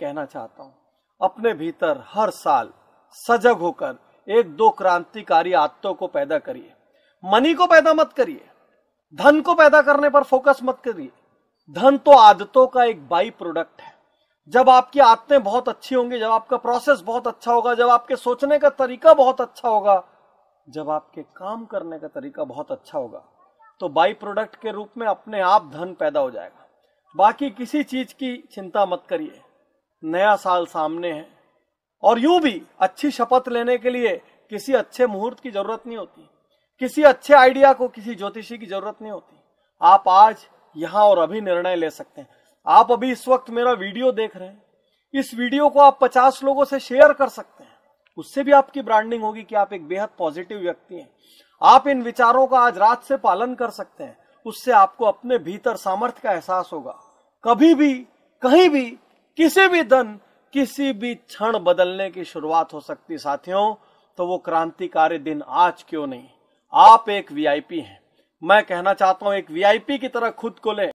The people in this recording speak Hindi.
कहना चाहता हूँ अपने भीतर हर साल सजग होकर एक दो क्रांतिकारी आदतों को पैदा करिए मनी को पैदा मत करिए धन को पैदा करने पर फोकस मत करिए धन तो आदतों का एक बाई प्रोडक्ट है जब आपकी आदतें बहुत अच्छी होंगी जब आपका प्रोसेस बहुत अच्छा होगा जब आपके सोचने का तरीका बहुत अच्छा होगा जब आपके काम करने का तरीका बहुत अच्छा होगा तो बाई प्रोडक्ट के रूप में अपने आप धन पैदा हो जाएगा बाकी किसी चीज की चिंता मत करिए नया साल सामने है और यूं भी अच्छी शपथ लेने के लिए किसी अच्छे मुहूर्त की जरूरत नहीं होती किसी अच्छे आइडिया को किसी ज्योतिषी की जरूरत नहीं होती आप आज यहां और अभी निर्णय ले सकते हैं आप अभी इस वक्त मेरा वीडियो देख रहे हैं इस वीडियो को आप पचास लोगों से शेयर कर सकते हैं उससे भी आपकी ब्रांडिंग होगी कि आप एक बेहद पॉजिटिव व्यक्ति हैं आप इन विचारों का आज रात से पालन कर सकते हैं उससे आपको अपने भीतर सामर्थ्य का एहसास होगा कभी भी कहीं भी किसी भी दिन किसी भी क्षण बदलने की शुरुआत हो सकती साथियों तो वो क्रांतिकारी दिन आज क्यों नहीं आप एक वीआईपी हैं मैं कहना चाहता हूं एक वीआईपी की तरह खुद को ले